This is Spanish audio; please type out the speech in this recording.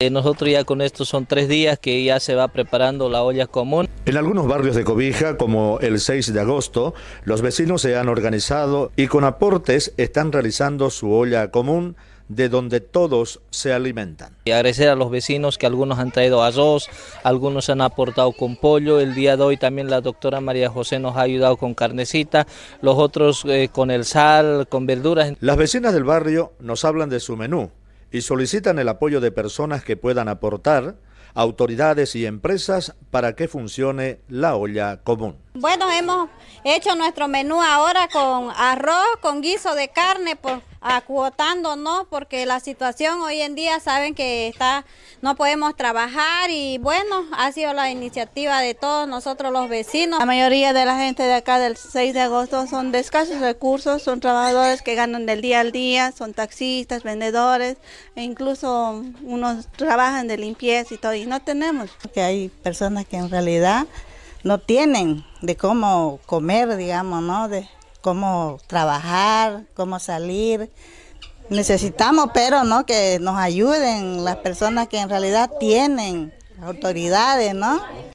Eh, nosotros ya con esto son tres días que ya se va preparando la olla común. En algunos barrios de Cobija, como el 6 de agosto, los vecinos se han organizado y con aportes están realizando su olla común de donde todos se alimentan. Y agradecer a los vecinos que algunos han traído arroz, algunos han aportado con pollo, el día de hoy también la doctora María José nos ha ayudado con carnecita, los otros eh, con el sal, con verduras. Las vecinas del barrio nos hablan de su menú, y solicitan el apoyo de personas que puedan aportar, autoridades y empresas para que funcione la olla común. Bueno, hemos hecho nuestro menú ahora con arroz, con guiso de carne, por acuotando, ¿no? Porque la situación hoy en día saben que está, no podemos trabajar y bueno, ha sido la iniciativa de todos nosotros los vecinos. La mayoría de la gente de acá del 6 de agosto son de escasos recursos, son trabajadores que ganan del día al día, son taxistas, vendedores, e incluso unos trabajan de limpieza y todo, y no tenemos. Que hay personas que en realidad no tienen de cómo comer, digamos, ¿no? De, cómo trabajar, cómo salir. Necesitamos, pero no que nos ayuden las personas que en realidad tienen autoridades, ¿no?